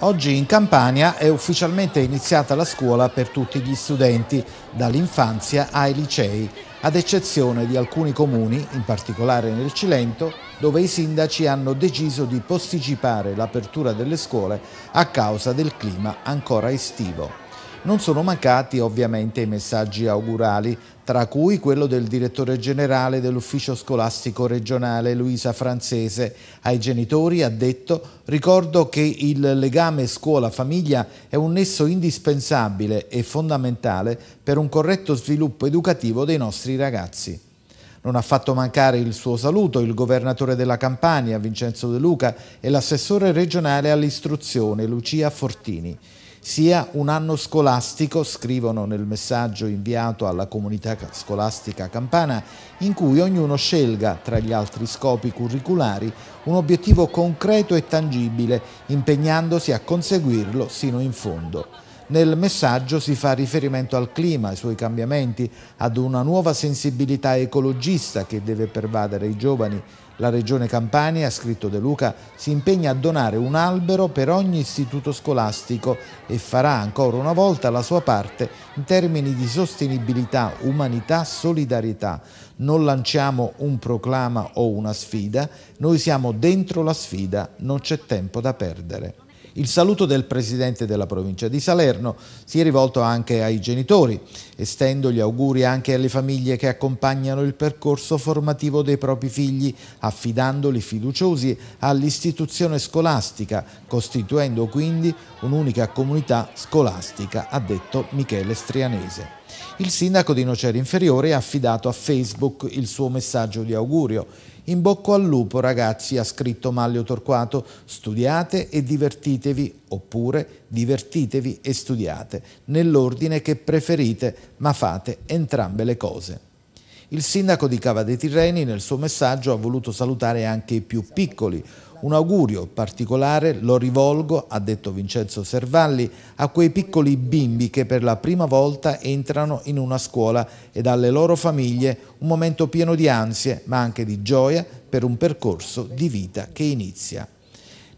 Oggi in Campania è ufficialmente iniziata la scuola per tutti gli studenti, dall'infanzia ai licei, ad eccezione di alcuni comuni, in particolare nel Cilento, dove i sindaci hanno deciso di posticipare l'apertura delle scuole a causa del clima ancora estivo non sono mancati ovviamente i messaggi augurali, tra cui quello del direttore generale dell'ufficio scolastico regionale Luisa Francese. Ai genitori ha detto ricordo che il legame scuola-famiglia è un nesso indispensabile e fondamentale per un corretto sviluppo educativo dei nostri ragazzi. Non ha fatto mancare il suo saluto il governatore della Campania, Vincenzo De Luca, e l'assessore regionale all'istruzione, Lucia Fortini sia un anno scolastico, scrivono nel messaggio inviato alla comunità scolastica campana, in cui ognuno scelga, tra gli altri scopi curriculari, un obiettivo concreto e tangibile, impegnandosi a conseguirlo sino in fondo. Nel messaggio si fa riferimento al clima, ai suoi cambiamenti, ad una nuova sensibilità ecologista che deve pervadere i giovani la Regione Campania, ha scritto De Luca, si impegna a donare un albero per ogni istituto scolastico e farà ancora una volta la sua parte in termini di sostenibilità, umanità, solidarietà. Non lanciamo un proclama o una sfida, noi siamo dentro la sfida, non c'è tempo da perdere. Il saluto del Presidente della provincia di Salerno si è rivolto anche ai genitori, estendo gli auguri anche alle famiglie che accompagnano il percorso formativo dei propri figli, affidandoli fiduciosi all'istituzione scolastica, costituendo quindi un'unica comunità scolastica, ha detto Michele Strianese. Il sindaco di Nocera Inferiore ha affidato a Facebook il suo messaggio di augurio in bocco al lupo, ragazzi, ha scritto Maglio Torquato, studiate e divertitevi, oppure divertitevi e studiate, nell'ordine che preferite, ma fate entrambe le cose. Il sindaco di Cava dei Tirreni nel suo messaggio ha voluto salutare anche i più piccoli, un augurio particolare lo rivolgo, ha detto Vincenzo Servalli, a quei piccoli bimbi che per la prima volta entrano in una scuola e dalle loro famiglie un momento pieno di ansie, ma anche di gioia per un percorso di vita che inizia.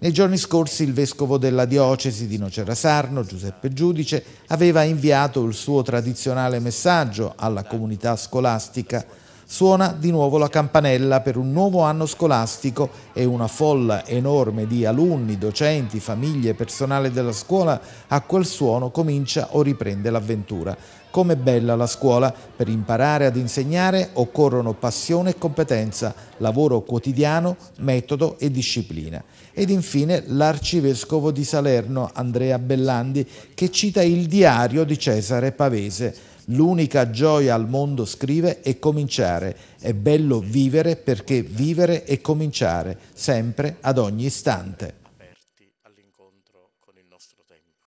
Nei giorni scorsi il vescovo della diocesi di Nocera Sarno, Giuseppe Giudice, aveva inviato il suo tradizionale messaggio alla comunità scolastica suona di nuovo la campanella per un nuovo anno scolastico e una folla enorme di alunni, docenti, famiglie e personale della scuola a quel suono comincia o riprende l'avventura. Com'è bella la scuola, per imparare ad insegnare occorrono passione e competenza, lavoro quotidiano, metodo e disciplina. Ed infine l'arcivescovo di Salerno, Andrea Bellandi, che cita il diario di Cesare Pavese. L'unica gioia al mondo, scrive, è cominciare. È bello vivere perché vivere è cominciare, sempre, ad ogni istante.